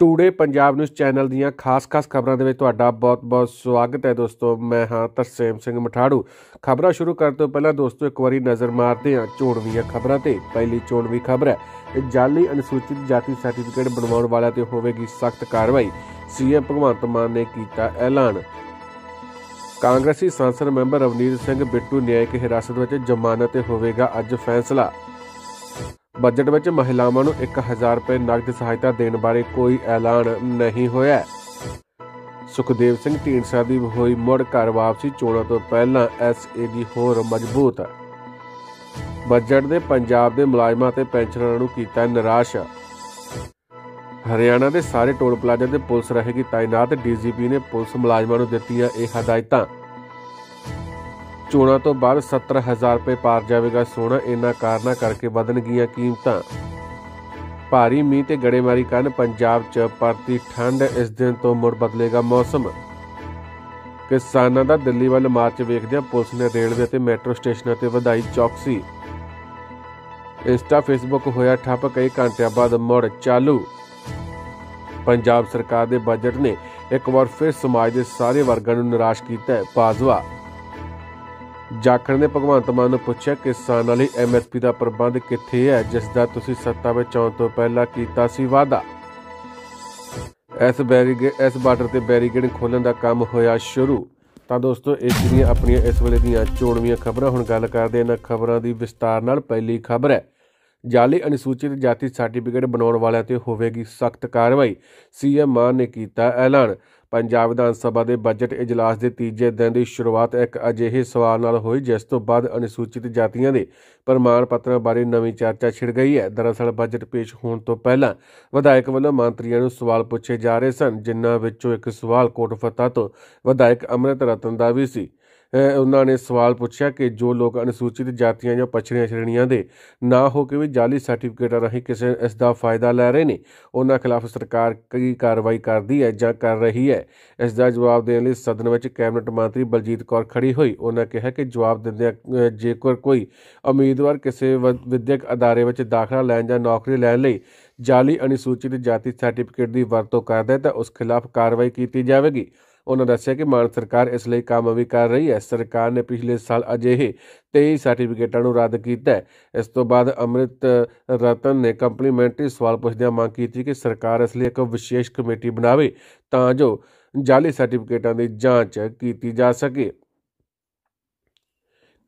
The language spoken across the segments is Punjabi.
ਟੂਡੇ ਪੰਜਾਬ ਨਿਊਜ਼ ਚੈਨਲ ਦੀਆਂ ਖਾਸ-ਖਾਸ ਖਬਰਾਂ ਦੇ ਵਿੱਚ ਤੁਹਾਡਾ ਬਹੁਤ-ਬਹੁਤ ਸਵਾਗਤ ਹੈ ਦੋਸਤੋ ਮੈਂ ਹਾਂ ਤਰਸੇਮ ਸਿੰਘ ਮਠਾੜੂ ਖਬਰਾਂ ਸ਼ੁਰੂ ਕਰਨ ਤੋਂ ਪਹਿਲਾਂ ਦੋਸਤੋ ਇੱਕ ਵਾਰੀ ਨਜ਼ਰ ਮਾਰਦੇ ਹਾਂ ਚੋਣਵੀਆਂ ਖਬਰਾਂ ਤੇ ਪਹਿਲੀ ਚੋਣਵੀ ਖਬਰ ਹੈ ਜਾਲੀ ਅਨੁਸੂਚਿਤ ਜਾਤੀ ਸਰਟੀਫਿਕੇਟ ਬਣਵਾਉਣ ਵਾਲਿਆਂ ਤੇ ਹੋਵੇਗੀ ਸਖਤ ਕਾਰਵਾਈ ਸੀਐਮ ਭਗਵੰਤ ਮਾਨ ਨੇ ਕੀਤਾ ਐਲਾਨ ਕਾਂਗਰਸੀ ਸੰਸਦ ਮੈਂਬਰ ਰਵਨੀਤ ਸਿੰਘ ਬਿੱਟੂ ਨਿਆਇਕ ਹਿਰਾਸਤ ਵਿੱਚ ਜ਼ਮਾਨਤ ਤੇ ਹੋਵੇਗਾ ਅੱਜ ਫੈਸਲਾ ਬਜਟ ਵਿੱਚ ਮਹਿਲਾਵਾਂ ਨੂੰ 1000 ਰੁਪਏ ਨਗਦ ਸਹਾਇਤਾ ਦੇਣ ਬਾਰੇ ਕੋਈ ਐਲਾਨ ਨਹੀਂ ਹੋਇਆ ਸੁਖਦੇਵ ਸਿੰਘ ਢੀਂਡਸਾ ਦੀ ਹੋਈ ਮੁੜ ਘਰ ਵਾਪਸੀ ਚੋਣਾਂ ਤੋਂ ਪਹਿਲਾਂ ਐਸਏਡੀ ਹੋਰ ਮਜ਼ਬੂਤ ਬਜਟ ਦੇ ਪੰਜਾਬ ਦੇ ਮੁਲਾਜ਼ਮਾਂ ਤੇ ਪੈਨਸ਼ਨਰਾਂ ਨੂੰ ਕੀਤਾ ਨਿਰਾਸ਼ ਹਰਿਆਣਾ ਦੇ ਸਾਰੇ ਟੋਲ ਪਲਾਜ਼ਾ ਤੇ ਪੁਲਿਸ ਰਹੇਗੀ ਤਾਇਨਾਤ ਡੀਜੀਪੀ ਨੇ ਪੁਲਿਸ ਮੁਲਾਜ਼ਮਾਂ ਨੂੰ ਦਿੱਤੀਆਂ ਇਹ ਹਦਾਇਤਾਂ ਚੋਣਾਂ ਤੋਂ ਬਾਅਦ 70000 ਰੁਪਏ ਪਾਰ ਜਾਵੇਗਾ ਸੋਨਾ ਇਹਨਾਂ ਕਾਰਨਾਂ ਕਰਕੇ ਵਧਣਗੀਆਂ ਕੀਮਤਾਂ ਭਾਰੀ ਮੀਂਹ ਤੇ ਗੜੇਮਾਰੀ ਕਾਰਨ ਪੰਜਾਬ 'ਚ ਪਰਤੀ ਠੰਡ ਇਸ ਦਿਨ ਤੋਂ ਮੁੜ ਬਦਲੇਗਾ ਮੌਸਮ ਕਿਸਾਨਾਂ ਦਾ ਦਿੱਲੀ ਵੱਲ ਮਾਰਚ ਵੇਖਦਿਆਂ ਪੁਲਿਸ ਨੇ ਰੇਲਵੇ ਤੇ ਮੈਟਰੋ ਸਟੇਸ਼ਨਾਂ ਤੇ ਵਧਾਈ ਚੌਕਸੀ ਇੰਸਟਾ ਫੇਸਬੁੱਕ ਹੋਇਆ ਠੱਪ ਕਈ ਘੰਟਿਆਂ ਬਾਅਦ ਮੁੜ ਚਾਲੂ ਪੰਜਾਬ ਸਰਕਾਰ ਦੇ ਬਜਟ ਨੇ ਇੱਕ ਵਾਰ ਫਿਰ ਸਮਾਜ ਦੇ ਸਾਰੇ ਵਰਗਾਂ ਨੂੰ ਨਿਰਾਸ਼ ਕੀਤਾ ਹੈ ਬਾਜਵਾ ਜਾਖੜ ਨੇ ਭਗਵੰਤ ਮਾਨ ਨੂੰ ਪੁੱਛਿਆ ਕਿ ਕਿਸਾਨਾਂ ਲਈ ਐਮਐਸਪੀ ਦਾ ਪ੍ਰਬੰਧ ਕਿੱਥੇ ਹੈ ਜਿਸ ਦਾ ਤੁਸੀਂ ਸੱਤਾ ਵਿੱਚ ਆਉਣ ਤੋਂ ਪਹਿਲਾਂ ਕੀਤਾ ਸੀ ਵਾਅਦਾ ਇਸ ਬੈਰੀਗੇਡ ਇਸ ਬਾਰਡਰ ਤੇ ਬੈਰੀਗੇਡ ਖੋਲਣ ਦਾ ਕੰਮ ਹੋਇਆ ਸ਼ੁਰੂ ਤਾਂ ਦੋਸਤੋ ਇਹ ਜਿਹੜੀਆਂ ਆਪਣੀਆਂ ਇਸ ਵੇਲੇ ਦੀਆਂ ਚੋਣਵੀਆਂ ਖਬਰਾਂ ਹੁਣ ਗੱਲ ਕਰਦੇ ਇਹਨਾਂ ਖਬਰਾਂ ਦੀ ਵਿਸਤਾਰ ਨਾਲ ਪਹਿਲੀ ਖਬਰ ਹੈ ਜਾਲੀ ਅਨੁਸੂਚਿਤ ਜਾਤੀ ਸਰਟੀਫਿਕੇਟ ਬਣਾਉਣ ਵਾਲਿਆਂ ਤੇ ਹੋਵੇਗੀ ਸਖਤ ਕਾਰਵਾਈ ਸੀਐਮ ਮਾਨ ਨੇ ਕੀਤਾ ਐਲਾਨ ਪੰਜਾਬ ਵਿਧਾਨ ਸਭਾ ਦੇ ਬਜਟ ਇਜਲਾਸ ਦੇ ਤੀਜੇ ਦਿਨ ਦੀ ਸ਼ੁਰੂਆਤ ਇੱਕ ਅਜਿਹੇ ਸਵਾਲ ਨਾਲ ਹੋਈ ਜਿਸ ਤੋਂ ਬਾਅਦ ਅਨੁਸੂਚਿਤ ਜਾਤੀਆਂ ਦੇ ਪ੍ਰਮਾਣ ਪੱਤਰਾਂ ਬਾਰੇ ਨਵੀਂ ਚਰਚਾ ਛਿੜ ਗਈ ਹੈ ਦਰਅਸਲ ਬਜਟ ਪੇਸ਼ ਹੋਣ ਤੋਂ ਪਹਿਲਾਂ ਵਿਧਾਇਕ ਵੱਲੋਂ ਮੰਤਰੀਆਂ ਨੂੰ ਸਵਾਲ ਪੁੱਛੇ ਜਾ ਰਹੇ ਸਨ ਜਿਨ੍ਹਾਂ ਵਿੱਚੋਂ ਇੱਕ ਸਵਾਲ ਕੋਟ ਫਤਾ ਤੋਂ ਵਿਧਾਇਕ ਅਮਰਿਤ ਰਤਨ ਦਾ ਵੀ ਸੀ ਉਹਨਾਂ ਨੇ ਸਵਾਲ ਪੁੱਛਿਆ ਕਿ ਜੋ ਲੋਕ ਅਨੁਸੂਚਿਤ ਜਾਤੀਆਂ ਜਾਂ ਪਛੜੀਆਂ ਸ਼੍ਰੇਣੀਆਂ ਦੇ ਨਾ ਹੋ ਕੇ ਵੀ ਜਾਲੀ ਸਰਟੀਫਿਕੇਟਾਂ ਰਾਹੀਂ ਕਿਸੇ ਇਸ ਦਾ ਫਾਇਦਾ ਲੈ ਰਹੇ ਨੇ ਉਹਨਾਂ ਖਿਲਾਫ ਸਰਕਾਰ ਕੀ ਕਾਰਵਾਈ ਕਰਦੀ ਹੈ ਜਾਂ ਕਰ ਰਹੀ ਹੈ ਇਸ ਦਾ ਜਵਾਬ ਦੇਣ ਲਈ ਸਦਨ ਵਿੱਚ ਕੈਬਨਿਟ ਮੰਤਰੀ ਬਲਜੀਤ ਕੌਰ ਖੜੀ ਹੋਈ ਉਹਨਾਂ ਕਿਹਾ ਕਿ ਜਵਾਬ ਦਿੰਦਿਆਂ ਜੇਕਰ ਕੋਈ ਉਮੀਦਵਾਰ ਕਿਸੇ ਵਿਦਿਅਕ ਅਦਾਰੇ ਵਿੱਚ ਦਾਖਲਾ ਲੈਣ ਜਾਂ ਨੌਕਰੀ ਲੈਣ ਲਈ ਜਾਲੀ ਅਨੁਸੂਚਿਤ ਜਾਤੀ ਸਰਟੀਫਿਕੇਟ ਦੀ ਵਰਤੋਂ ਕਰਦਾ ਹੈ ਤਾਂ ਉਸ ਖਿਲਾਫ ਕਾਰਵਾਈ ਕੀਤੀ ਜਾਵੇਗੀ ਉਹਨਾਂ ਦੱਸਿਆ ਕਿ ਮਾਨ ਸਰਕਾਰ ਇਸ ਲਈ ਕੰਮ ਵੀ ਕਰ ਰਹੀ ਹੈ ਸਰਕਾਰ ਨੇ ਪਿਛਲੇ ਸਾਲ ਅਜਿਹੇ 23 ਸਰਟੀਫਿਕੇਟਾਂ ਨੂੰ ਰੱਦ ਕੀਤਾ ਹੈ ਇਸ ਤੋਂ ਬਾਅਦ ਅਮਰਿਤ ਰਤਨ ਨੇ ਕੰਪਲੀਮੈਂਟਰੀ ਸਵਾਲ ਪੁੱਛਦਿਆਂ ਮੰਗ ਕੀਤੀ ਕਿ ਸਰਕਾਰ ਇਸ ਲਈ ਇੱਕ ਵਿਸ਼ੇਸ਼ ਕਮੇਟੀ ਬਣਾਵੇ ਤਾਂ ਜੋ ਜਾਲੀ ਸਰਟੀਫਿਕੇਟਾਂ ਦੀ ਜਾਂਚ ਕੀਤੀ ਜਾ ਸਕੇ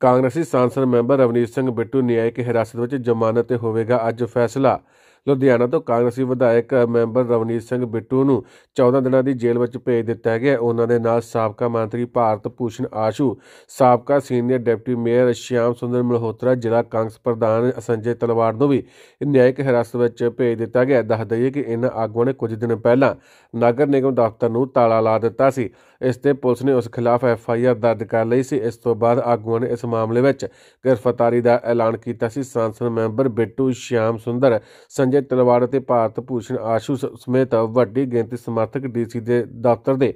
ਕਾਂਗਰਸੀ ਸੰਸਦ ਮੈਂਬਰ ਰਵਨੀਤ ਸਿੰਘ ਬਿੱਟੂ ਨਿਆਇਕ ਹਿਰਾਸਤ ਵਿੱਚ ਜ਼ਮਾਨਤ ਤੇ ਹੋਵੇਗਾ ਅੱਜ ਫੈਸਲਾ ਲੁਧਿਆਣਾ ਤੋਂ ਕਾਂਗਰਸੀ ਵਿਧਾਇਕ ਮੈਂਬਰ ਰਵਨੀਤ ਸਿੰਘ ਬਿੱਟੂ ਨੂੰ 14 ਦਿਨਾਂ ਦੀ ਜੇਲ੍ਹ ਵਿੱਚ ਭੇਜ ਦਿੱਤਾ ਗਿਆ ਉਹਨਾਂ ਦੇ ਨਾਲ ਸਾਬਕਾ ਮੰਤਰੀ ਭਾਰਤ ਪੂਸ਼ਨ ਆਸ਼ੂ ਸਾਬਕਾ senior deputy mayor Shyam Sundar Malhotra ਜ਼ਿਲ੍ਹਾ ਕਾਂਗਰਸ ਪ੍ਰਧਾਨ ਸੰਜੇ ਤਲਵਾਰ ਨੂੰ ਵੀ ਨਿਆਇਕ ਹਿਰਾਸਤ ਵਿੱਚ ਭੇਜ ਦਿੱਤਾ ਗਿਆ ਦੱਸ ਦਈਏ ਕਿ ਇਹਨਾਂ ਆਗੂਆਂ ਨੇ ਕੁਝ ਦਿਨ ਪਹਿਲਾਂ ਨਗਰ ਨਿਗਮ ਦਫ਼ਤਰ ਨੂੰ ਤਾਲਾ ਲਾ ਦਿੱਤਾ ਸੀ ਇਸ ਤੇ ਪੁਲਿਸ ਨੇ ਉਸ ਖਿਲਾਫ ਐਫ ਆਈ ਆਰ ਦਰਜ ਕਰ ਲਈ ਸੀ ਇਸ ਤੋਂ ਬਾਅਦ ਆਗੂਆਂ ਨੇ ਇਸ ਮਾਮਲੇ ਵਿੱਚ ਗ੍ਰਿਫਤਾਰੀ ਦਾ ਐਲਾਨ ਕੀਤਾ ਸੀ ਸੰਸਦ ਮੈਂਬਰ ਬਿੱਟੂ ਸ਼ਿਆਮ ਸੁੰਦਰ ਸੰਜੇ ਤਲਵਾੜ ਅਤੇ ਭਾਰਤ ਭੂਸ਼ਣ ਆਸ਼ੂ ਸਮੇਤ ਵੱਡੀ ਗਿਣਤੀ ਸਮਰਥਕ ਡੀਸੀ ਦੇ ਦਫ਼ਤਰ ਦੇ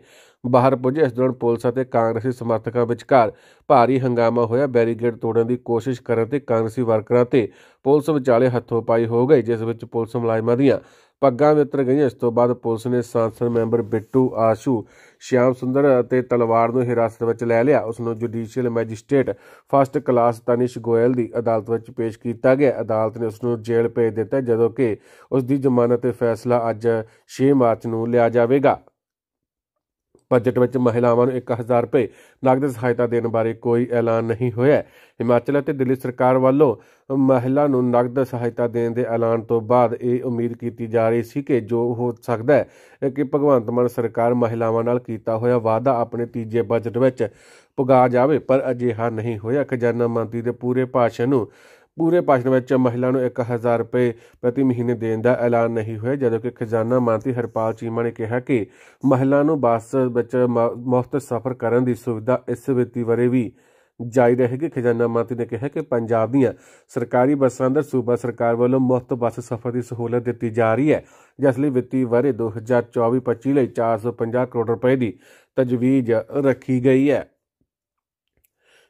ਬਾਹਰ ਪੁੱਜੇ ਇਸ ਦੌਰਾਨ ਪੁਲਿਸ ਅਤੇ ਕਾਂਗਰਸੀ ਸਮਰਥਕਾਂ ਵਿਚਕਾਰ ਭਾਰੀ ਹੰਗਾਮਾ ਹੋਇਆ ਬੈਰੀਗੇਡ ਤੋੜਨ ਦੀ ਕੋਸ਼ਿਸ਼ ਕਰਨ ਤੇ ਕਾਂਗਰਸੀ ਵਰਕਰਾਂ ਤੇ ਪੁਲਿਸ ਵਿਚਾਲੇ ਹੱਥੋਂ ਪਾਈ ਹੋ ਗਈ ਜਿਸ ਵਿੱਚ ਪੁਲਿਸ ਮੁਲਾਜ਼ਮਾਂ ਦੀਆਂ ਪੱਗਾਂ ਦੇ ਉੱਤਰ ਗਈਆਂ ਇਸ ਤੋਂ ਬਾਅਦ ਪੁਲਿਸ ਨੇ ਸੰਸਦ ਮੈਂਬਰ ਬਿੱਟੂ ਆਸ਼ੂ ਸ਼ਿਆਮ ਸੁੰਦਰ ਅਤੇ ਤਲਵਾਰ ਨੂੰ ਹਿਰਾਸਤ ਵਿੱਚ ਲੈ ਲਿਆ ਉਸ ਨੂੰ judicial magistrate first class Tanish Goyal ਦੀ ਅਦਾਲਤ ਵਿੱਚ ਪੇਸ਼ ਕੀਤਾ ਗਿਆ ਅਦਾਲਤ ਨੇ ਉਸ ਨੂੰ ਜੇਲ੍ਹ ਭੇਜ ਦਿੱਤਾ ਜਦੋਂ ਕਿ ਉਸ ਦੀ ਜ਼ਮਾਨਤ ਤੇ ਫੈਸਲਾ ਅੱਜ 6 ਮਾਰਚ ਨੂੰ ਲਿਆ ਜਾਵੇਗਾ ਬਜਟ ਵਿੱਚ ਮਹਿਲਾਵਾਂ ਨੂੰ 1000 ਰੁਪਏ ਨਗਦ ਸਹਾਇਤਾ ਦੇਣ ਬਾਰੇ ਕੋਈ ਐਲਾਨ ਨਹੀਂ ਹੋਇਆ ਹਿਮਾਚਲ ਅਤੇ ਦਿੱਲੀ ਸਰਕਾਰ ਵੱਲੋਂ ਮਹਿਲਾ ਨੂੰ ਨਗਦ ਸਹਾਇਤਾ ਦੇਣ ਦੇ ਐਲਾਨ ਤੋਂ ਬਾਅਦ ਇਹ ਉਮੀਦ ਕੀਤੀ ਜਾ ਰਹੀ ਸੀ ਕਿ ਜੋ ਹੋ ਸਕਦਾ ਹੈ ਕਿ ਭਗਵੰਤ ਮਾਨ ਸਰਕਾਰ ਮਹਿਲਾਵਾਂ ਨਾਲ ਕੀਤਾ ਹੋਇਆ ਵਾਅਦਾ ਆਪਣੇ ਤੀਜੇ ਬਜਟ ਵਿੱਚ ਪੁਗਾ ਜਾਵੇ ਪਰ ਅਜੇ ਹਾਂ ਨਹੀਂ ਹੋਇਆ ਖਜ਼ਾਨਾ ਮੰਤਰੀ ਦੇ ਪੂਰੇ ਭਾਸ਼ਣ ਨੂੰ ਪੂਰੇ ਪਾਸ਼ਣ ਵਿੱਚ ਮਹਿਲਾ ਨੂੰ 1000 ਰੁਪਏ ਪ੍ਰਤੀ ਮਹੀਨੇ ਦੇਣ ਦਾ ਐਲਾਨ ਨਹੀਂ ਹੋਇਆ ਜਦੋਂ ਕਿ ਖਜ਼ਾਨਾ ਮੰਤਰੀ ਹਰਪਾਲ ਚੀਮਾ ਨੇ ਕਿਹਾ ਕਿ ਮਹਿਲਾ ਨੂੰ ਬੱਸ ਵਿੱਚ ਮੁਫਤ ਸਫ਼ਰ ਕਰਨ ਦੀ ਸੁਵਿਧਾ ਇਸ ਵਿੱਤੀ ਵਰੇ ਵੀ ਜਾਰੀ ਰਹੇਗੀ ਖਜ਼ਾਨਾ ਮੰਤਰੀ ਨੇ ਕਿਹਾ ਕਿ ਪੰਜਾਬ ਦੀਆਂ ਸਰਕਾਰੀ ਬੱਸਾਂ ਅੰਦਰ ਸੂਬਾ ਸਰਕਾਰ ਵੱਲੋਂ ਮੁਫਤ ਬੱਸ ਸਫ਼ਰ ਦੀ ਸਹੂਲਤ ਦਿੱਤੀ ਜਾ ਰਹੀ ਹੈ ਜਿਸ ਲਈ ਵਿੱਤੀ ਵਰੇ 2024-25 ਲਈ 450 ਕਰੋੜ ਰੁਪਏ ਦੀ ਤਜਵੀਜ਼ ਰੱਖੀ ਗਈ ਹੈ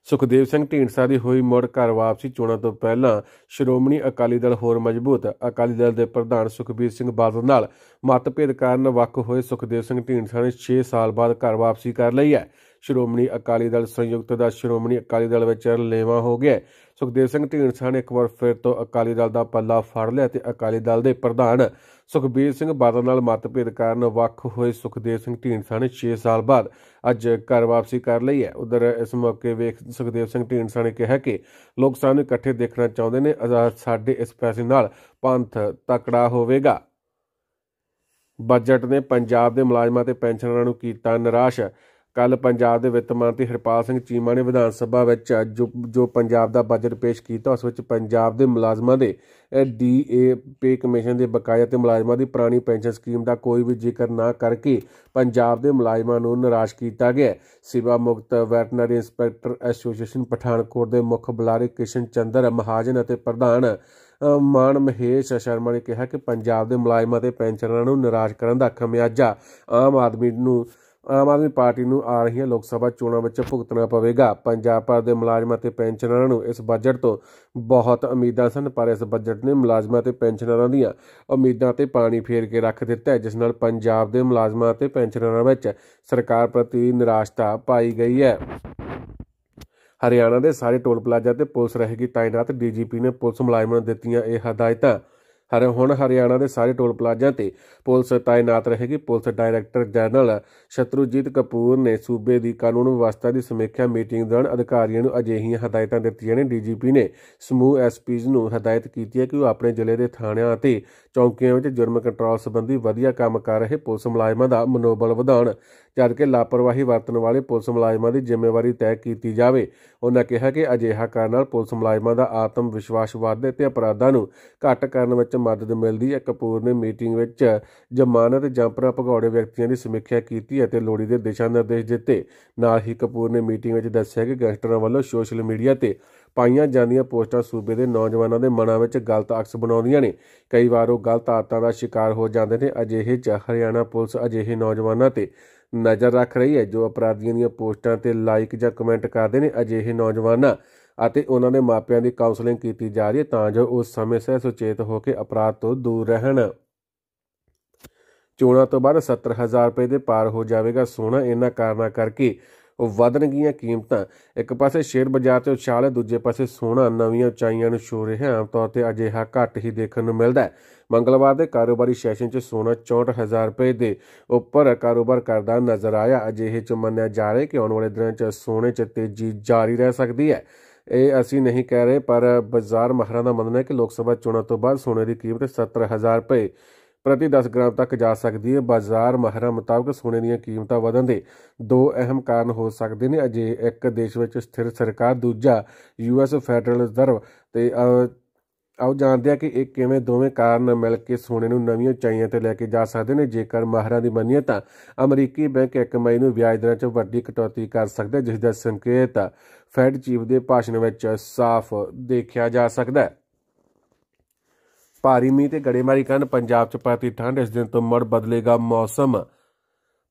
ਸੁਖਦੇਵ ਸਿੰਘ ਢੀਂਡਸਾ ਦੀ ਹੋਈ ਮੁੜ ਘਰ ਵਾਪਸੀ ਚੋਣਾਂ ਤੋਂ ਪਹਿਲਾਂ ਸ਼੍ਰੋਮਣੀ ਅਕਾਲੀ ਦਲ ਹੋਰ ਮਜ਼ਬੂਤ ਅਕਾਲੀ ਦਲ ਦੇ ਪ੍ਰਧਾਨ ਸੁਖਬੀਰ ਸਿੰਘ ਬਾਦਲ ਨਾਲ ਮਤਭੇਦ ਕਾਰਨ ਵੱਖ ਹੋਏ ਸੁਖਦੇਵ ਸਿੰਘ ਢੀਂਡਸਾ ਨੇ 6 ਸਾਲ ਬਾਅਦ ਘਰ ਵਾਪਸੀ ਕਰ ਲਈ ਹੈ ਸ਼੍ਰੋਮਣੀ ਅਕਾਲੀ ਦਲ ਸੰਯੁਕਤ ਦਾ ਸ਼੍ਰੋਮਣੀ ਅਕਾਲੀ ਦਲ ਵਿੱਚ ਲੇਵਾ ਹੋ ਗਿਆ ਸੁਖਦੇਵ ਸਿੰਘ ਢੀਂਡਸਾ ਨੇ ਇੱਕ ਵਾਰ ਫਿਰ ਤੋਂ ਅਕਾਲੀ ਦਲ ਦਾ ਪੱਲਾ ਫੜ ਲਿਆ ਤੇ ਅਕਾਲੀ ਦਲ ਦੇ ਪ੍ਰਧਾਨ ਸੁਖਬੀਰ ਸਿੰਘ ਬਾਦਲ ਨਾਲ ਮਤਭੇਦ ਕਾਰਨ ਵੱਖ ਹੋਏ ਸੁਖਦੇਵ ਸਿੰਘ ਢੀਂਡਸਾ ਨੇ 6 ਸਾਲ ਬਾਅਦ ਅੱਜ ਘਰ ਵਾਪਸੀ ਕਰ ਲਈ ਹੈ ਉਧਰ ਇਸ ਮੌਕੇ ਵੇਖ ਸੁਖਦੇਵ ਸਿੰਘ ਢੀਂਡਸਾ ਨੇ ਕਿਹਾ ਕਿ ਲੋਕ ਸਾਨੂੰ ਇਕੱਠੇ ਦੇਖਣਾ ਚਾਹੁੰਦੇ ਨੇ ਸਾਡੇ ਇਸ ਫੈਸਲੇ ਨਾਲ ਪੰਥ ਤਕੜਾ ਹੋਵੇਗਾ ਬਜਟ ਨੇ ਪੰਜਾਬ ਦੇ ਮੁਲਾਜ਼ਮਾਂ ਤੇ ਪੈਨਸ਼ਨਰਾਂ ਨੂੰ ਕੀਤਾ ਨਿਰਾਸ਼ ਕੱਲ ਪੰਜਾਬ ਦੇ ਵਿੱਤ ਮੰਤਰੀ ਹਰਪਾਲ ਸਿੰਘ ਚੀਮਾ ਨੇ ਵਿਧਾਨ ਸਭਾ ਵਿੱਚ ਜੋ ਜੋ ਪੰਜਾਬ ਦਾ ਬਜਟ ਪੇਸ਼ ਕੀਤਾ ਉਸ ਵਿੱਚ ਪੰਜਾਬ ਦੇ ਮੁਲਾਜ਼ਮਾਂ ਦੇ ਡੀਏ ਪੇ ਕਮਿਸ਼ਨ ਦੇ ਬਕਾਇਆ ਤੇ ਮੁਲਾਜ਼ਮਾਂ ਦੀ ਪੁਰਾਣੀ ਪੈਨਸ਼ਨ ਸਕੀਮ ਦਾ ਕੋਈ ਵੀ ਜ਼ਿਕਰ ਨਾ ਕਰਕੇ ਪੰਜਾਬ ਦੇ ਮੁਲਾਜ਼ਮਾਂ ਨੂੰ ਨਿਰਾਸ਼ ਕੀਤਾ ਗਿਆ ਸਿਵਾ ਮੁਕਤ ਵੈਟਰਨਰੀ ਇੰਸਪੈਕਟਰ ਐਸੋਸੀਏਸ਼ਨ ਪਠਾਨਕੋਟ ਦੇ ਮੁੱਖ ਬੁਲਾਰੇ ਕਿਸ਼ਨ ਚੰਦਰ ਮਹਾਜਨ ਅਤੇ ਪ੍ਰਧਾਨ ਮਾਨ ਮਹੇਸ਼ ਸ਼ਰਮਾ ਨੇ ਕਿਹਾ ਕਿ ਪੰਜਾਬ ਦੇ ਮੁਲਾਜ਼ਮਾਂ ਤੇ ਪੈਨਸ਼ਨਰਾਂ ਨੂੰ ਨਿਰਾਸ਼ ਕਰਨ ਦਾ ਖਮਿਆਜਾ ਆਮ ਆਦਮੀ ਨੂੰ ਆਮ ਆਦਮੀ ਪਾਰਟੀ ਨੂੰ ਆ ਰਹੀਆਂ ਲੋਕ ਸਭਾ ਚੋਣਾਂ ਵਿੱਚ ਭੁਗਤਣਾ ਪਵੇਗਾ ਪੰਜਾਬ ਭਰ ਦੇ ਮੁਲਾਜ਼ਮਾਂ ਤੇ ਪੈਨਸ਼ਨਰਾਂ ਨੂੰ ਇਸ ਬਜਟ ਤੋਂ ਬਹੁਤ ਉਮੀਦਾਂ ਸਨ ਪਰ ਇਸ ਬਜਟ ਨੇ ਮੁਲਾਜ਼ਮਾਂ ਤੇ ਪੈਨਸ਼ਨਰਾਂ ਦੀਆਂ ਉਮੀਦਾਂ ਤੇ ਪਾਣੀ ਫੇਰ ਕੇ ਰੱਖ ਦਿੱਤਾ ਹੈ ਜਿਸ ਨਾਲ ਪੰਜਾਬ ਦੇ ਮੁਲਾਜ਼ਮਾਂ ਤੇ ਪੈਨਸ਼ਨਰਾਂ ਵਿੱਚ ਸਰਕਾਰ ਪ੍ਰਤੀ ਨਿਰਾਸ਼ਤਾ ਪਾਈ ਗਈ ਹੈ ਹਰਿਆਣਾ ਦੇ ਸਾਰੇ ਟੋਲ ਪਲਾਜ਼ਾ ਤੇ ਪੁਲਿਸ ਰਹੇਗੀ ਤਾਇਨਾਤ ਡੀਜੀਪੀ ਨੇ ਪੁਲਿਸ ਮੁਲਾਜ਼ਮਾਂ ਨੂੰ ਦਿੱਤੀਆਂ ਇਹ ਹਦਾਇਤਾਂ ਹਰ ਹੁਣ ਹਰਿਆਣਾ ਦੇ ਸਾਰੇ ਟੋਲ ਪਲਾਜ਼ਾ ਤੇ ਪੁਲਿਸ ਤਾਇਨਾਤ ਰਹੇਗੀ police director general Shatrujeet Kapoor ਨੇ ਸੂਬੇ ਦੀ ਕਾਨੂੰਨ ਵਿਵਸਥਾ ਦੀ ਸਮੀਖਿਆ ਮੀਟਿੰਗ ਦੌਰਾਨ ਅਧਿਕਾਰੀਆਂ ਨੂੰ ਅਜਿਹੀਆਂ ਹਦਾਇਤਾਂ ਦਿੱਤੀਆਂ ਨੇ ਡੀਜੀਪੀ ਨੇ ਸਮੂਹ ਐਸਪੀਜ਼ ਨੂੰ ਹਦਾਇਤ ਕੀਤੀ ਹੈ ਕਿ ਉਹ ਆਪਣੇ ਜ਼ਿਲ੍ਹੇ ਦੇ ਥਾਣਿਆਂ ਅਤੇ ਚੌਂਕੀਆਂ ਵਿੱਚ ਜੁਰਮ ਕੰਟਰੋਲ ਸੰਬੰਧੀ ਵਧੀਆ ਕੰਮ ਕਰ ਰਹੇ ਪੁਲਿਸ ਮੁਲਾਜ਼ਮਾਂ ਦਾ ਮਨੋਬਲ ਵਧਾਉਣ ਜਦਕਿ ਲਾਪਰਵਾਹੀ ਵਰਤਣ ਵਾਲੇ ਪੁਲਿਸ ਮੁਲਾਜ਼ਮਾਂ ਦੀ ਜ਼ਿੰਮੇਵਾਰੀ ਤੈਅ ਕੀਤੀ ਜਾਵੇ ਉਹਨਾਂ ਕਿਹਾ ਕਿ ਅਜਿਹਾ ਕਰਨ ਨਾਲ ਪੁਲਿਸ ਮੁਲਾਜ਼ਮਾਂ ਦਾ ਆਤਮ ਵਿਸ਼ਵਾਸ ਵਧੇ ਤੇ ਅਪਰਾਧਾਂ ਨੂੰ ਘਟ ਕਰਨ ਵਿੱਚ ਮਦਦ ਮਿਲਦੀ ਹੈ ਕਪੂਰ ਨੇ ਮੀਟਿੰਗ ਵਿੱਚ ਜ਼ਮਾਨਤ ਜੰਪਰਾ ਭਗੌੜੇ ਵਿਅਕਤੀਆਂ ਦੀ ਸਮੀਖਿਆ ਕੀਤੀ ਅਤੇ ਲੋੜੀ ਦੇ ਦਿਸ਼ਾ ਨਿਰਦੇਸ਼ ਦਿੱਤੇ ਨਾਲ ਹੀ ਕਪੂਰ ਨੇ ਮੀਟਿੰਗ ਵਿੱਚ ਦੱਸਿਆ ਕਿ ਗੈਂਗਸਟਰਾਂ ਵੱਲੋਂ ਸੋਸ਼ਲ ਮੀਡੀਆ ਤੇ ਪਾਈਆਂ ਜਾਂਦੀਆਂ ਪੋਸਟਾਂ ਸੂਬੇ ਦੇ ਨੌਜਵਾਨਾਂ ਦੇ ਮਨਾਂ ਵਿੱਚ ਗਲਤ ਅਕਸ ਬਣਾਉਂਦੀਆਂ ਨੇ ਕਈ ਵਾਰ ਉਹ ਗਲਤ ਆਦਤਾਂ ਦਾ ਸ਼ਿਕਾਰ ਹੋ ਜਾਂਦੇ ਨੇ ਅਜਿਹੇ ਚ ਹਰਿਆਣਾ ਪੁਲਿਸ ਅਜਿਹੇ ਨੌਜਵਾਨਾਂ ਤੇ ਨਜ਼ਰ ਰੱਖ ਰਹੀ ਹੈ ਜੋ ਅਪਰਾਧੀਆਂ ਦੀਆਂ ਪੋਸਟਾਂ ਤੇ ਲਾਈਕ ਜਾਂ ਕਮੈਂਟ ਕਰਦੇ ਨੇ ਅਜਿਹੇ ਨੌਜਵਾਨਾਂ ਅਤੇ ਉਹਨਾਂ ਦੇ ਮਾਪਿਆਂ ਦੀ ਕਾਉਂਸਲਿੰਗ ਕੀਤੀ ਜਾ ਰਹੀ ਹੈ ਤਾਂ ਜੋ ਉਸ ਸਮੇਂ ਸਹਿ ਸੁਚੇਤ ਹੋ ਕੇ ਅਪਰਾਧ ਤੋਂ ਦੂਰ ਰਹਿਣ ਚੋਣਾਂ ਤੋਂ ਬਾਅਦ 70000 ਰੁਪਏ ਦੇ ਪਾਰ ਹੋ ਜਾਵੇਗਾ ਸੋਨਾ ਇਹਨਾਂ ਕਾਰਨਾ ਕਰਕੇ ਵਧਣਗੀਆਂ ਕੀਮਤਾਂ ਇੱਕ ਪਾਸੇ ਸ਼ੇਅਰ ਬਾਜ਼ਾਰ ਤੇ ਉਛਾਲ ਹੈ ਦੂਜੇ ਪਾਸੇ ਸੋਨਾ ਨਵੀਆਂ ਉਚਾਈਆਂ ਨੂੰ ਛੂ ਰਿਹਾ ਆਮ ਤੌਰ ਤੇ ਅਜਿਹਾ ਘੱਟ ਹੀ ਦੇਖਣ ਨੂੰ ਮਿਲਦਾ ਹੈ ਮੰਗਲਵਾਰ ਦੇ ਕਾਰੋਬਾਰੀ ਸੈਸ਼ਨ 'ਚ ਸੋਨਾ 64000 ਰੁਪਏ ਦੇ ਉੱਪਰ ਕਾਰੋਬਾਰ ਕਰਦਾ ਨਜ਼ਰ ਆਇਆ ਅਜਿਹੇ 'ਚ ਮੰਨਿਆ ਜਾ ਰਿਹਾ ਕਿ ਆਉਣ ਵਾਲੇ ਦਿਨਾਂ 'ਚ ਸੋਨੇ 'ਚ ਤੇਜ਼ੀ ਜਾਰੀ ਰਹਿ ਸਕਦੀ ਹੈ ਇਹ ਅਸੀਂ ਨਹੀਂ ਕਹਿ ਰਹੇ ਪਰ ਬਾਜ਼ਾਰ ਮਾਹਰਾਂ ਦਾ ਮੰਨਣਾ ਹੈ ਕਿ ਲੋਕ ਸਭਾ ਚੋਣਾਂ ਤੋਂ ਬਾਅਦ ਸੋਨੇ ਦੀ ਕੀਮਤ 70000 ਰੁਪਏ ਪ੍ਰਤੀ 10 ਗ੍ਰਾਮ ਤੱਕ ਜਾ ਸਕਦੀ ਹੈ ਬਾਜ਼ਾਰ ਮਾਹਰਾਂ ਮੁਤਾਬਕ ਸੋਨੇ ਦੀਆਂ ਕੀਮਤਾਂ ਵਧਣ ਦੇ ਦੋ ਅਹਿਮ ਕਾਰਨ ਹੋ ਸਕਦੇ ਨੇ ਅਜੇ ਇੱਕ ਦੇਸ਼ ਵਿੱਚ ਸਥਿਰ ਸਰਕਾਰ ਦੂਜਾ ਯੂਐਸ ਫੈਡਰਲ ਰਿਜ਼ਰਵ ਤੇ ਆਓ ਜਾਣਦੇ ਆ ਕਿ ਇਹ ਕਿਵੇਂ ਦੋਵੇਂ ਕਾਰਨ ਮਿਲ ਕੇ ਸੋਨੇ ਨੂੰ ਨਵੀਆਂ ਚਾਈਆਂ ਤੇ ਲੈ ਕੇ ਜਾ ਸਕਦੇ ਨੇ ਜੇਕਰ ਮਾਹਰਾਂ ਦੀ ਮੰਨੀਏ ਤਾਂ ਅਮਰੀਕੀ ਬੈਂਕ 1 ਮਈ ਨੂੰ ਵਿਆਜ ਦਰਾਂ 'ਚ ਵੱਡੀ ਕਟੌਤੀ ਕਰ ਸਕਦਾ ਜਿਸ ਦਾ ਸੰਕੇਤ ਫੈਡ ਚੀਫ ਦੇ ਭਾਸ਼ਣ ਵਿੱਚ ਸਾਫ਼ ਦੇਖਿਆ ਜਾ ਸਕਦਾ ਹੈ ਭਾਰੀ ਮੀਂਹ ਤੇ ਗੜੇਮਾਰੀ ਕਾਰਨ ਪੰਜਾਬ 'ਚ ਪਾਤੀ ਠੰਡ ਇਸ ਦਿਨ ਤੋਂ ਮੜ ਬਦਲੇਗਾ ਮੌਸਮ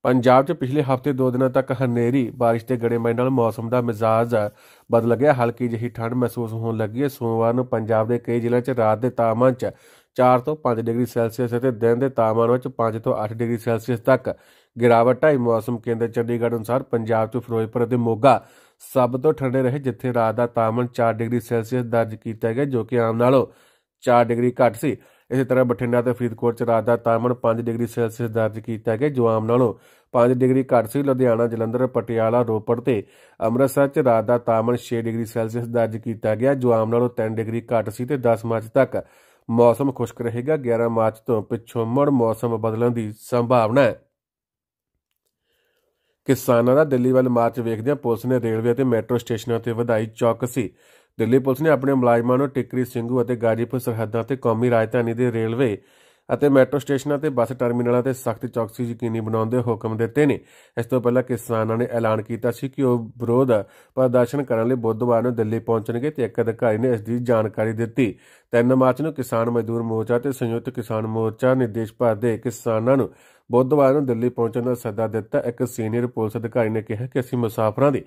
ਪੰਜਾਬ 'ਚ ਪਿਛਲੇ ਹਫ਼ਤੇ ਦੋ ਦਿਨਾਂ ਤੱਕ ਹਨੇਰੀ بارش ਤੇ ਗੜੇਮਾਰੀ ਨਾਲ ਮੌਸਮ ਦਾ ਮਿਜ਼ਾਜ ਬਦਲ ਗਿਆ ਹਲਕੀ ਜਹੀ ਠੰਡ ਮਹਿਸੂਸ ਹੋਣ ਲੱਗੀ ਹੈ ਸੋਮਵਾਰ ਨੂੰ ਪੰਜਾਬ ਦੇ ਕਈ ਜ਼ਿਲ੍ਹਿਆਂ 'ਚ ਰਾਤ ਦੇ ਤਾਪਮਾਨ 'ਚ 4 ਤੋਂ 5 ਡਿਗਰੀ ਸੈਲਸੀਅਸ ਅਤੇ ਦਿਨ ਦੇ ਤਾਪਮਾਨ ਵਿੱਚ 5 ਤੋਂ 8 ਡਿਗਰੀ ਸੈਲਸੀਅਸ ਤੱਕ ਗਿਰਾਵਟ ਆਈ ਮੌਸਮ ਕੇਂਦਰ ਚੰਡੀਗੜ੍ਹ ਅਨੁਸਾਰ ਪੰਜਾਬ 'ਚ ਫਿਰੋਜ਼ਪੁਰ ਅਤੇ ਮੋਗਾ ਸਭ ਤੋਂ ਠੰਡੇ ਰਹੇ ਜਿੱਥੇ ਰਾਤ ਦਾ ਤਾਪਮਾਨ 4 ਡਿਗਰੀ ਸੈਲਸੀਅਸ ਦਰਜ ਕੀਤਾ ਗਿਆ ਜੋ ਕਿ ਆਮ ਨਾਲੋਂ 4 ਡਿਗਰੀ ਘੱਟ ਸੀ ਇਸੇ ਤਰ੍ਹਾਂ ਬਠਿੰਡਾ ਤੇ ਫਰੀਦਕੋਟ ਚ ਰਾਤ ਦਾ ਤਾਪਮਾਨ 5 ਡਿਗਰੀ ਸੈਲਸੀਅਸ ਦਰਜ ਕੀਤਾ ਗਿਆ ਜੋ ਆਮ ਨਾਲੋਂ 5 ਡਿਗਰੀ ਘੱਟ ਸੀ ਲੁਧਿਆਣਾ ਜਲੰਧਰ ਪਟਿਆਲਾ ਰੋਪੜ ਤੇ ਅੰਮ੍ਰਿਤਸਰ ਚ ਰਾਤ ਦਾ ਤਾਪਮਾਨ 6 ਡਿਗਰੀ ਸੈਲਸੀਅਸ ਦਰਜ ਕੀਤਾ ਗਿਆ ਜੋ ਆਮ ਨਾਲੋਂ 3 ਡਿਗਰੀ ਘੱਟ ਸੀ ਤੇ 10 ਮਾਰਚ ਤੱਕ ਮੌਸਮ ਖੁਸ਼ਕ ਰਹੇਗਾ 11 ਮਾਰਚ ਤੋਂ ਪਿੱਛੋਂ ਮੜ ਮੌਸਮ ਬਦਲਣ ਦੀ ਸੰਭਾਵਨਾ ਹੈ ਕਿਸਾਨਾਂ ਦਾ ਦਿੱਲੀ ਵੱਲ ਮਾਰਚ ਵੇਖਦਿਆਂ ਪੁਲਿਸ ਨੇ ਰੇਲਵੇ ਅਤੇ ਮੈਟਰੋ ਸਟੇਸ਼ਨਾਂ ਤੇ ਵਧਾਈ ਚੌਕਸੀ ਦਿੱਲੀ ਪੁਲਿਸ ਨੇ ਆਪਣੇ ਮੁਲਾਜ਼ਮਾਂ ਨੂੰ ਟਿਕਰੀ ਸਿੰਘੂ ਅਤੇ ਗਾਜੀਪੁਰ ਸਰਹੱਦਾਂ ਤੇ ਕੌਮੀ ਰਾਜਧਾਨੀ ਦੇ ਰੇਲਵੇ ਅਤੇ ਮੈਟਰੋ ਸਟੇਸ਼ਨਾਂ ਤੇ ਬੱਸ ਟਰਮੀਨਲਾਂ ਤੇ ਸਖਤ ਚੌਕਸੀ ਯਕੀਨੀ ਬਣਾਉਣ ਦੇ ਹੁਕਮ ਦਿੱਤੇ ਨੇ ਇਸ ਤੋਂ ਪਹਿਲਾਂ ਕਿਸਾਨਾਂ ਨੇ ਐਲਾਨ ਕੀਤਾ ਸੀ ਕਿ ਉਹ ਵਿਰੋਧ ਪ੍ਰਦਰਸ਼ਨ ਕਰਨ ਲਈ ਬੁੱਧਵਾਰ ਨੂੰ ਦਿੱਲੀ ਪਹੁੰਚਣਗੇ ਤੇ ਇੱਕ ਅਧਿਕਾਰੀ ਨੇ ਇਸ ਦੀ ਜਾਣਕਾਰੀ ਦਿੱਤੀ 3 ਮਾਰਚ ਨੂੰ ਕਿਸਾਨ ਮਜ਼ਦੂਰ ਮੋਰਚਾ ਤੇ ਸੰਯੁਕਤ ਕਿਸਾਨ ਮੋਰਚਾ ਨੇ ਦੇਸ਼ ਭਰ ਦੇ ਕਿਸਾਨਾਂ ਨੂੰ ਬੁੱਧਵਾਰ ਨੂੰ ਦਿੱਲੀ ਪਹੁੰਚਣ ਦਾ ਸੱਦਾ ਦਿੱਤਾ ਇੱਕ ਸੀਨੀਅਰ ਪੁਲਿਸ ਅਧਿਕਾਰੀ ਨੇ ਕਿਹਾ ਕਿ ਅਸੀਂ ਮੁਸਾਫਰਾਂ ਦੀ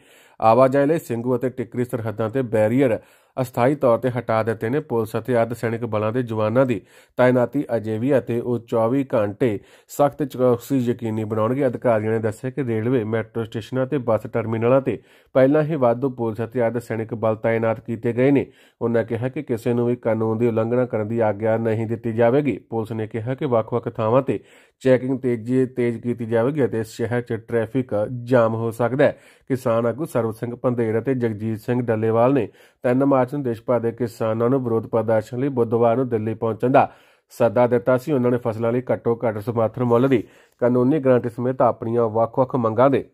ਆਵਾਜਾਈ ਲਈ ਸਿੰਘੂ ਅਤੇ ਟਿਕਰੀ ਸਰਹੱਦਾਂ ਤੇ ਬੈਰੀਅਰ ਅਸਥਾਈ ਤੌਰ ਤੇ ਹਟਾ ਦਿੱਤੇ ਨੇ ਪੁਲਿਸ ਅਤੇ ਅਰਧ ਸੈਨਿਕ ਬਲਾਂ ਦੇ ਜਵਾਨਾਂ ਦੀ ਤਾਇਨਾਤੀ ਅਜੇ ਵੀ ਅਤੇ ਉਹ 24 ਘੰਟੇ ਸਖਤ ਚੌਕਸੀ ਯਕੀਨੀ ਬਣਾਉਣਗੇ ਅਧਿਕਾਰੀਆਂ ਨੇ ਦੱਸਿਆ ਕਿ ਰੇਲਵੇ ਮੈਟਰੋ ਸਟੇਸ਼ਨਾਂ ਤੇ ਬੱਸ ਟਰਮੀਨਲਾਂ ਤੇ ਪਹਿਲਾਂ ਹੀ ਵਾਧੂ ਪੁਲਿਸ ਅਤੇ ਅਰਧ ਸੈਨਿਕ ਬਲ ਤਾਇਨਾਤ ਕੀਤੇ ਗਏ ਨੇ ਉਹਨਾਂ ਕਿਹਾ ਕਿ ਕਿਸੇ ਨੂੰ ਵੀ ਕਾਨੂੰਨ ਦੀ ਉਲੰਘਣਾ ਕਰਨ ਦੀ ਆਗਿਆ ਨਹੀਂ ਦਿੱਤੀ ਜਾਵੇਗੀ ਪੁਲਿਸ ਨੇ ਕਿਹਾ ਕਿ ਵੱਖ-ਵੱਖ ਥਾਵਾਂ ਤੇ ਚੈਕਿੰਗ ਤੇਜ਼ੀ ਤੇਜ਼ ਕੀਤੀ ਜਾਵੇਗੀ ਅਤੇ ਸ਼ਹਿਰ 'ਚ ਟ੍ਰੈਫਿਕ ਜਾਮ ਹੋ ਸਕਦਾ ਹੈ ਕਿਸਾਨ ਆਗੂ ਸਰਵ ਸਿੰਘ ਪੰਧੇਰ ਅਤੇ ਜਗਜੀਤ ਸਿੰਘ ਡੱਲੇਵਾਲ ਨੇ 3 ਮਾਰਚ ਨੂੰ ਦੇਸ਼ ਭਰ ਦੇ ਕਿਸਾਨਾਂ ਨੂੰ ਵਿਰੋਧ ਪ੍ਰਦਰਸ਼ਨ ਲਈ ਬੁੱਧਵਾਰ ਨੂੰ ਦਿੱਲੀ ਪਹੁੰਚਣ ਦਾ ਸੱਦਾ ਦਿੱਤਾ ਸੀ ਉਹਨਾਂ ਨੇ ਫਸਲਾਂ ਲਈ ਘੱਟੋ ਘੱਟ ਸਮਰਥਨ ਮੁੱਲ ਦੀ ਕਾਨੂੰਨੀ ਗਰੰਟੀ ਸਮੇਤ ਆਪਣੀਆਂ ਵੱਖ-ਵੱਖ ਮੰਗਾਂ ਦੇ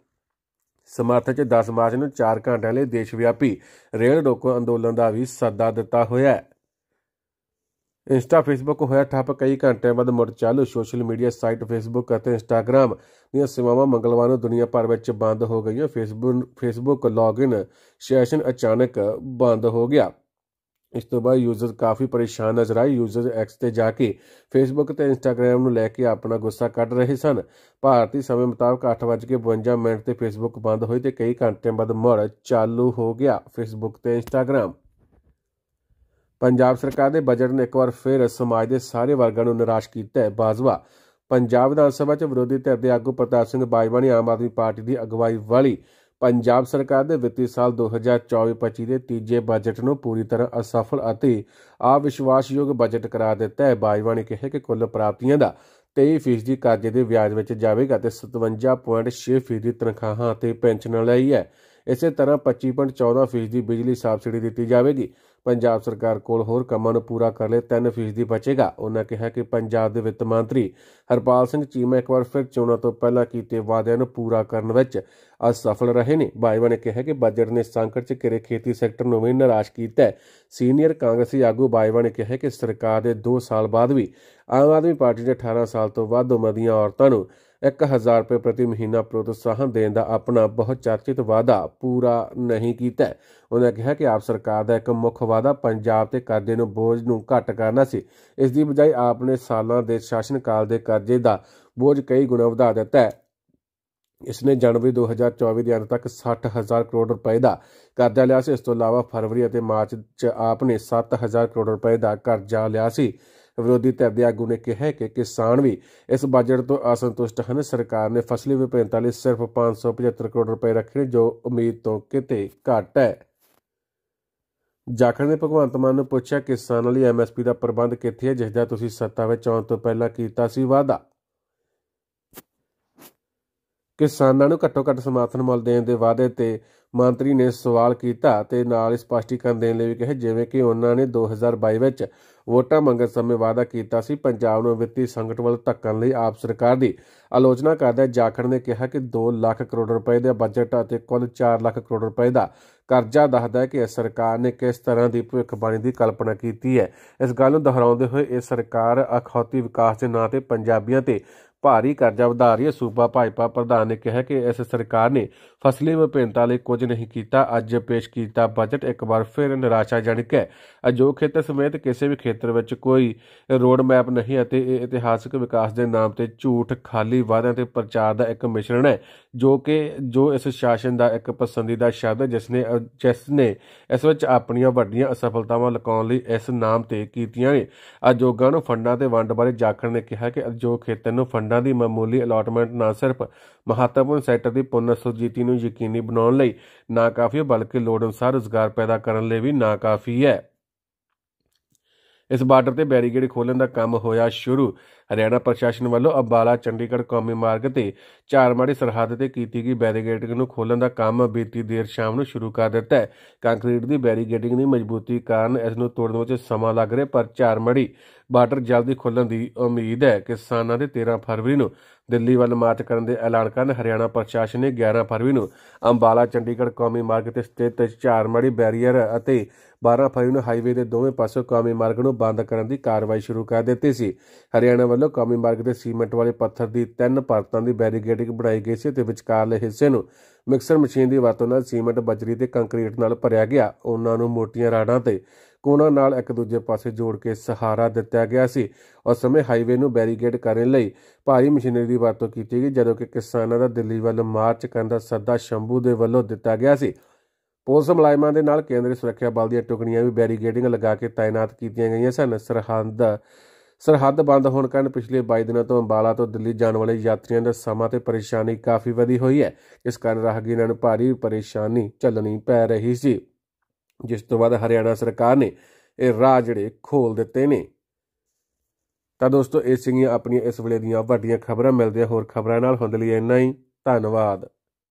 ਸਮਰਥਨ 'ਚ 10 ਮਾਰਚ ਨੂੰ 4 ਘੰਟਿਆਂ ਲਈ ਦੇਸ਼ ਵਿਆਪੀ ਰੇਲ ਰੋਕੋ ਅੰਦੋਲਨ ਦਾ ਵੀ ਸੱਦਾ ਦਿੱਤਾ ਹੋਇਆ ਹੈ ਇੰਸਟਾ ਫੇਸਬੁੱਕ ਹੋਇਆ ਠੱਪ ਕਈ ਘੰਟਿਆਂ ਬਾਅਦ ਮੁੜ ਚਾਲੂ ਸੋਸ਼ਲ ਮੀਡੀਆ ਸਾਈਟ ਫੇਸਬੁੱਕ ਅਤੇ ਇੰਸਟਾਗ੍ਰam ਦੀਆਂ ਸੇਵਾਵਾਂ ਮੰਗਲਵਾਰ ਨੂੰ ਦੁਨੀਆ ਭਰ ਵਿੱਚ ਬੰਦ ਹੋ ਗਈਆਂ ਫੇਸਬੁੱਕ ਫੇਸਬੁੱਕ ਲੌਗਇਨ ਸੈਸ਼ਨ ਅਚਾਨਕ ਬੰਦ ਹੋ ਗਿਆ ਇਸ ਤੋਂ ਬਾਅਦ ਯੂਜ਼ਰ ਕਾਫੀ ਪਰੇਸ਼ਾਨ ਨਜ਼ਰ ਆਏ ਯੂਜ਼ਰ ਐਕਸ ਤੇ ਜਾ ਕੇ ਫੇਸਬੁੱਕ ਤੇ ਇੰਸਟਾਗ੍ਰam ਨੂੰ ਲੈ ਕੇ ਆਪਣਾ ਗੁੱਸਾ ਕੱਢ ਰਹੇ ਸਨ ਭਾਰਤੀ ਸਮੇਂ ਮੁਤਾਬਕ 8:52 ਮਿੰਟ ਤੇ ਫੇਸਬੁੱਕ ਬੰਦ ਹੋਈ ਤੇ ਕਈ ਘੰਟਿਆਂ ਬਾਅਦ ਮੁੜ ਚਾਲੂ ਹੋ ਗਿਆ ਫੇਸਬੁੱਕ ਤੇ ਇੰਸਟਾਗ੍ਰam ਪੰਜਾਬ ਸਰਕਾਰ ਦੇ ਬਜਟ ਨੇ ਇੱਕ ਵਾਰ ਫਿਰ ਸਮਾਜ ਦੇ ਸਾਰੇ ਵਰਗਾਂ ਨੂੰ ਨਿਰਾਸ਼ ਕੀਤਾ ਹੈ ਬਾਜਵਾ ਪੰਜਾਬ ਵਿਧਾਨ ਸਭਾ 'ਚ ਵਿਰੋਧੀ ਧਿਰ ਦੇ ਆਗੂ ਪ੍ਰਤਾਪ ਸਿੰਘ ਬਾਜਵਾ ਨੇ ਆਮ ਆਦਮੀ ਪਾਰਟੀ ਦੀ ਅਗਵਾਈ ਵਾਲੀ ਪੰਜਾਬ ਸਰਕਾਰ ਦੇ ਵਿੱਤੀ ਸਾਲ 2024-25 ਦੇ ਤੀਜੇ ਬਜਟ ਨੂੰ ਪੂਰੀ ਤਰ੍ਹਾਂ ਅਸਫਲ ਅਤੇ ਆਵਿਸ਼ਵਾਸਯੋਗ ਬਜਟ ਕਰਾ ਦਿੱਤਾ ਹੈ ਬਾਜਵਾ ਨੇ ਕਿਹਾ ਕਿ ਕੁੱਲ ਪ੍ਰਾਪਤੀਆਂ ਦਾ 23% ਕਰਜ਼ੇ ਦੇ ਵਿਆਜ ਵਿੱਚ ਜਾਵੇਗਾ ਤੇ 57.6% ਤਨਖਾਹਾਂ ਅਤੇ ਪੈਨਸ਼ਨਾਂ ਲਈ ਹੈ ਇਸੇ ਤਰ੍ਹਾਂ 25.14% ਬਿਜਲੀ ਸਬਸਿਡੀ ਦਿੱਤੀ ਜਾਵੇਗੀ ਪੰਜਾਬ ਸਰਕਾਰ ਕੋਲ ਹੋਰ ਕੰਮਾਂ ਨੂੰ ਪੂਰਾ ਕਰਨ ਲਈ 3% ਬਚੇਗਾ ਉਹਨਾਂ ਕਿਹਾ ਕਿ ਪੰਜਾਬ ਦੇ ਵਿੱਤ ਮੰਤਰੀ ਹਰਪਾਲ ਸਿੰਘ ਚੀਮਾ ਇੱਕ ਵਾਰ ਫਿਰ ਚੋਣਾਂ ਤੋਂ ਪਹਿਲਾਂ ਕੀਤੇ ਵਾਅਦਿਆਂ ਨੂੰ ਪੂਰਾ ਕਰਨ ਵਿੱਚ ਅਸਫਲ ਰਹੇ ਨੇ ਬਾਜਵਾ ਨੇ ਕਿਹਾ ਕਿ ਬਜਟ ਨੇ ਸੰਕਟ 'ਚ ਕਿਰੇ ਖੇਤੀ ਸੈਕਟਰ ਨੂੰ ਵੀ ਨਿਰਾਸ਼ ਕੀਤਾ ਸੀਨੀਅਰ ਕਾਂਗਰਸੀ ਆਗੂ ਬਾਜਵਾ ਨੇ ਕਿਹਾ ਕਿ ਸਰਕਾਰ ਦੇ 2 ਸਾਲ ਬਾਅਦ ਵੀ ਆਮ ਆਦਮੀ ਪਾਰਟੀ ਦੇ 18 ਸਾਲ ਤੋਂ ਵੱਧ ਉਮਰ ਦੀਆਂ ਔਰਤਾਂ ਨੂੰ 1000 ਰੁਪਏ ਪ੍ਰਤੀ ਮਹੀਨਾ ਪ੍ਰੋਤਸਾਹਨ ਦੇਣ ਦਾ ਆਪਣਾ ਬਹੁਤ ਚਰਚਿਤ ਵਾਅਦਾ ਪੂਰਾ ਨਹੀਂ ਕੀਤਾ ਉਹਨੇ ਕਿਹਾ ਕਿ ਆਪ ਸਰਕਾਰ ਦਾ ਇੱਕ ਮੁੱਖ ਵਾਅਦਾ ਪੰਜਾਬ ਤੇ ਕਰਜ਼ੇ ਨੂੰ ਬੋਝ ਨੂੰ ਘੱਟ ਕਰਨਾ ਸੀ ਇਸ ਦੀ ਬਜਾਏ ਆਪ ਨੇ ਸਾਲਾਂ ਦੇ ਸ਼ਾਸਨ ਕਾਲ ਦੇ ਕਰਜ਼ੇ ਦਾ ਬੋਝ ਕਈ ਗੁਣਾ ਵਧਾ ਦਿੱਤਾ ਹੈ ਇਸ ਨੇ ਜਨਵਰੀ 2024 ਦੇ ਅੰਤ ਤੱਕ 60000 ਕਰੋੜ ਰੁਪਏ ਦਾ ਕਰਜ਼ਾ ਲਿਆ ਸੀ ਇਸ ਤੋਂ ਇਲਾਵਾ ਫਰਵਰੀ ਅਤੇ ਮਾਰਚ 'ਚ ਆਪ ਨੇ 7000 ਕਰੋੜ ਰੁਪਏ ਦਾ ਕਰਜ਼ਾ ਲਿਆ ਸੀ ਵਿਰੋਧੀ ਧਿਰ ਦੇ ਆਗੂ ਨੇ ਕਿਹਾ ਕਿ ਕਿਸਾਨ ਵੀ ਇਸ ਬਜਟ ਤੋਂ ਅਸੰਤੁਸ਼ਟ ਹਨ ਸਰਕਾਰ ਨੇ ਫਸਲੀ ਵਿਭਿੰਨਤਾ ਲਈ ਸਿਰਫ 575 ਕਰੋੜ ਰੁਪਏ ਰੱਖੇ ਨੇ ਜੋ ਉਮੀਦ ਤੋਂ ਕਿਤੇ ਘੱਟ ਹੈ ਜਾਖੜ ਨੇ ਭਗਵੰਤ ਮਾਨ ਨੂੰ ਪੁੱਛਿਆ ਕਿਸਾਨਾਂ ਲਈ ਐਮਐਸਪੀ ਦਾ ਪ੍ਰਬੰਧ ਕਿੱਥੇ ਹੈ ਜਿਸ ਦਾ ਤੁਸੀਂ ਸੱਤਾ ਵਿੱਚ ਆਉਣ ਤੋਂ ਪਹਿਲਾਂ ਕੀਤਾ ਸੀ ਵਾਅਦਾ ਕਿਸਾਨਾਂ ਨੂੰ ਘੱਟੋ ਘੱਟ ਸਮਰਥਨ ਮੁੱਲ ਦੇਣ ਦੇ ਵਾਅਦੇ ਤੇ ਮੰਤਰੀ ਨੇ ਸਵਾਲ ਕੀਤਾ ਤੇ ਨਾਲ ਸਪਸ਼ਟੀਕਰਨ ਦੇਣ ਲਈ ਵੀ ਕਿਹਾ ਜਿਵੇਂ ਕਿ ਉਹਨਾਂ ਨੇ 2022 ਵਿੱਚ ਵੋਟਾਂ ਮੰਗਣ ਸਮੇਂ ਵਾਅਦਾ ਕੀਤਾ ਸੀ ਪੰਜਾਬ ਨੂੰ ਵਿੱਤੀ ਸੰਕਟ ਵੱਲ ਧੱਕਣ ਲਈ ਆਪ ਸਰਕਾਰ ਦੀ ਆਲੋਚਨਾ ਕਰਦਿਆਂ ਜਾਖੜ ਨੇ ਕਿਹਾ ਕਿ 2 ਲੱਖ ਕਰੋੜ ਰੁਪਏ ਦਾ ਬਜਟ ਅਤੇ ਕੁੱਲ 4 ਲੱਖ ਕਰੋੜ ਰੁਪਏ ਦਾ ਕਰਜ਼ਾ ਦੱਸਦਾ ਹੈ ਕਿ ਇਸ ਸਰਕਾਰ ਨੇ ਕਿਸ ਤਰ੍ਹਾਂ ਦੀ ਭਵਿੱਖਬਾਣੀ ਦੀ ਕਲਪਨਾ ਕੀਤੀ ਹੈ ਇਸ ਗੱਲ ਨੂੰ ਦੁਹਰਾਉਂਦੇ ਹੋਏ ਇਹ ਸਰਕਾਰ ਅਖੌਤੀ ਵਿਕਾਸ ਦੇ ਨਾਂ ਤੇ ਪੰਜਾਬੀਆਂ ਤੇ ਭਾਰੀ ਕਰਜ਼ਾ ਵਧਾ ਰਹੀ ਹੈ ਸੂਬਾ ਭਾਜਪਾ ਪ੍ਰਧਾਨ ਨੇ ਕਿਹਾ ਕਿ ਇਸ ਸਰਕਾਰ ਨੇ ਫਸਲੀ ਵਿਭਿੰਨਤਾ ਲਈ ਕੁਝ ਨਹੀਂ ਕੀਤਾ ਅੱਜ ਪੇਸ਼ ਕੀਤਾ ਬਜਟ ਇੱਕ ਵਾਰ ਫਿਰ ਨਿਰਾਸ਼ਾਜਨਕ ਹੈ ਜੋ ਖੇਤਰ ਸਮੇਤ ਕਿਸੇ ਵੀ ਖੇਤਰ ਵਿੱਚ ਕੋਈ ਰੋਡ ਮੈਪ ਨਹੀਂ ਅਤੇ ਇਹ ਇਤਿਹਾਸਕ ਵਿਕਾਸ ਦੇ ਨਾਮ ਤੇ ਝੂਠ ਖਾਲੀ ਵਾਅਦਿਆਂ ਤੇ ਪ੍ਰਚਾਰ ਦਾ ਇੱਕ ਮਿਸ਼ਰਣ ਹੈ ਜੋ ਕਿ ਜੋ ਇਸ ਸ਼ਾਸਨ ਦਾ ਇੱਕ ਪਸੰਦੀਦਾ ਸ਼ਬਦ ਹੈ ਜਿਸ ਨੇ ਜਿਸ ਨੇ ਇਸ ਵਿੱਚ ਆਪਣੀਆਂ ਵੱਡੀਆਂ ਅਸਫਲਤਾਵਾਂ ਲਕਾਉਣ ਲਈ ਇਸ ਨਾਮ ਤੇ ਕੀਤੀਆਂ ਨੇ ਅਜੋਗਾਂ ਨੂੰ ਫੰਡਾਂ ਤੇ ਵੰਡ ਬਾਰੇ ਜਾਖੜ ਨੇ ਕਿਹਾ ਕਿ ਅਜੋਗ ਖੇਤਰ ਨੂੰ ਫੰਡਾਂ ਦੀ ਮਾਮੂਲੀ ਅਲਾਟਮੈਂਟ ਨਾ ਸਿਰਫ ਮਹੱਤਵਪੂਰਨ ਸੈਕਟਰ ਦੀ ਪੁਨਰ ਨੂੰ ਨੂੰ ਯਕੀਨੀ ਬਣਾਉਣ ਲਈ ਕਾਫੀ ਹੈ ਬਲਕਿ ਲੋੜ ਅਨੁਸਾਰ ਰੁਜ਼ਗਾਰ ਪੈਦਾ ਕਰਨ ਲਈ ਵੀ ਨਾ ਕਾਫੀ ਹੈ ਇਸ ਬਾਰਡਰ ਤੇ ਬੈਰੀਗੇਡ ਖੋਲਣ ਦਾ ਕੰਮ ਹੋਇਆ ਸ਼ੁਰੂ ਹਰਿਆਣਾ ਪ੍ਰਸ਼ਾਸਨ ਵੱਲੋਂ ਅਬਾਲਾ ਚੰਡੀਗੜ੍ਹ ਕੌਮੀ ਮਾਰਗ ਤੇ ਚਾਰਮਾੜੀ ਸਰਹੱਦ ਤੇ ਕੀਤੀ ਗਈ ਬੈਰੀਗੇਡਿੰਗ ਨੂੰ ਖੋਲਣ ਦਾ ਕੰਮ ਬੀਤੀ ਦੇਰ ਸ਼ਾਮ ਨੂੰ ਸ਼ੁਰੂ ਕਰ ਦਿੱਤਾ ਹੈ ਕੰਕਰੀਟ ਦੀ ਬੈਰੀਗੇਡਿੰਗ ਦੀ ਮਜ਼ਬੂਤੀ ਕਾਰਨ ਇਸ ਨੂੰ ਤੋੜਨ ਵਿੱਚ ਸਮਾਂ ਲੱਗ ਰਿਹਾ ਪਰ ਚਾਰਮਾੜੀ ਬਾਰਡਰ ਜਲਦੀ ਖੋਲਣ ਦੀ ਉਮੀਦ ਹੈ ਕਿਸਾਨਾਂ ਦੇ 13 ਫਰਵਰੀ ਨੂੰ ਦਿੱਲੀ ਵੱਲ ਮਾਰਚ ਕਰਨ ਦੇ ਐਲਾਨ ਕਰਨ ਹਰਿਆਣਾ ਪ੍ਰਸ਼ਾਸਨ ਨੇ 11 ਫਰਵਰੀ ਨੂੰ ਅੰਬਾਲਾ ਚੰਡੀਗੜ੍ਹ ਕੌਮੀ ਮਾਰਗ ਤੇ ਸਥਿਤ ਝਾਰਮੜੀ ਬੈਰੀਅਰ ਅਤੇ 12 ਫਰਵਰੀ ਨੂੰ ਹਾਈਵੇ ਦੇ ਦੋਵੇਂ ਪਾਸੇ ਕੌਮੀ ਮਾਰਗ ਨੂੰ ਬੰਦ ਕਰਨ ਦੀ ਕਾਰਵਾਈ ਸ਼ੁਰੂ ਕਰ ਦਿੱਤੀ ਸੀ ਹਰਿਆਣਾ ਵੱਲੋਂ ਕੌਮੀ ਮਾਰਗ ਦੇ ਸੀਮੈਂਟ ਵਾਲੇ ਪੱਥਰ ਦੀ ਤਿੰਨ ਪਰਤਾਂ ਦੀ ਬੈਰੀਕੇਡਿੰਗ ਬਣਾਈ ਗਈ ਸੀ ਤੇ ਵਿਚਕਾਰਲੇ ਹਿੱਸੇ ਨੂੰ ਮਿਕਸਰ ਮਸ਼ੀਨ ਦੀ ਵਰਤੋਂ ਨਾਲ ਸੀਮੈਂਟ ਬਜਰੀ ਤੇ ਕੰਕਰੀਟ ਨਾਲ ਭਰਿਆ ਗਿਆ ਉਹਨਾਂ ਨੂੰ ਮੋਟੀਆਂ ਰਾੜਾਂ ਤੇ ਕੋਨਾਂ ਨਾਲ ਇੱਕ ਦੂਜੇ ਪਾਸੇ ਜੋੜ ਕੇ ਸਹਾਰਾ ਦਿੱਤਾ ਗਿਆ ਸੀ ਉਸ ਸਮੇਂ ਹਾਈਵੇ ਨੂੰ ਬੈਰੀਕੇਡ ਕਰਨ ਲਈ ਭਾਰੀ ਮਸ਼ੀਨਰੀ ਦੀ ਵਰਤੋਂ ਕੀਤੀ ਗਈ ਜਦੋਂ ਕਿ ਕਿਸਾਨਾਂ ਦਾ ਦਿੱਲੀ ਵੱਲ ਮਾਰਚ ਕਰਨ ਦਾ ਸੱਦਾ ਸ਼ੰਭੂ ਦੇ ਵੱਲੋਂ ਦਿੱਤਾ ਗਿਆ ਸੀ ਪੁਲਿਸ ਮੁਲਾਜ਼ਮਾਂ ਦੇ ਨਾਲ ਕੇਂਦਰੀ ਸੁਰੱਖਿਆ ਬਲ ਦੀਆਂ ਟੁਕੜੀਆਂ ਵੀ ਬੈਰੀਕੇਡਿੰਗ ਲਗਾ ਕੇ ਤਾਇਨਾਤ ਕੀਤੀਆਂ ਗਈਆਂ ਸਨ ਸਰਹੰਦ ਸਰਹੱਦ ਬੰਦ ਹੋਣ ਕਾਰਨ ਪਿਛਲੇ 22 ਦਿਨਾਂ ਤੋਂ ਅੰਬਾਲਾ ਤੋਂ ਦਿੱਲੀ ਜਾਣ ਵਾਲੇ ਯਾਤਰੀਆਂ ਦਾ ਸਮਾਂ ਤੇ ਪਰੇਸ਼ਾਨੀ ਕਾਫੀ ਵਧੀ ਹੋਈ ਹੈ ਇਸ ਕਾਰਨ ਰਾਹਗੀਰਾਂ ਨੂੰ ਭਾਰੀ ਪਰੇਸ਼ਾਨੀ ਚੱਲਣੀ ਪੈ ਰਹੀ ਸੀ ਜਿਸ ਤੋਂ ਬਾਅਦ ਹਰਿਆਣਾ ਸਰਕਾਰ ਨੇ ਇਹ ਰਾਹ ਜਿਹੜੇ ਖੋਲ ਦਿੱਤੇ ਨੇ ਤਾਂ ਦੋਸਤੋ ਇਹ ਸਿੰਘੀਆਂ ਆਪਣੀਆਂ ਇਸ ਵੇਲੇ ਦੀਆਂ ਵੱਡੀਆਂ ਖਬਰਾਂ ਮਿਲਦੇ ਹੋਰ ਖਬਰਾਂ ਨਾਲ ਹੁੰਦੇ ਲਈ ਇੰਨਾ ਹੀ ਧੰਨਵਾਦ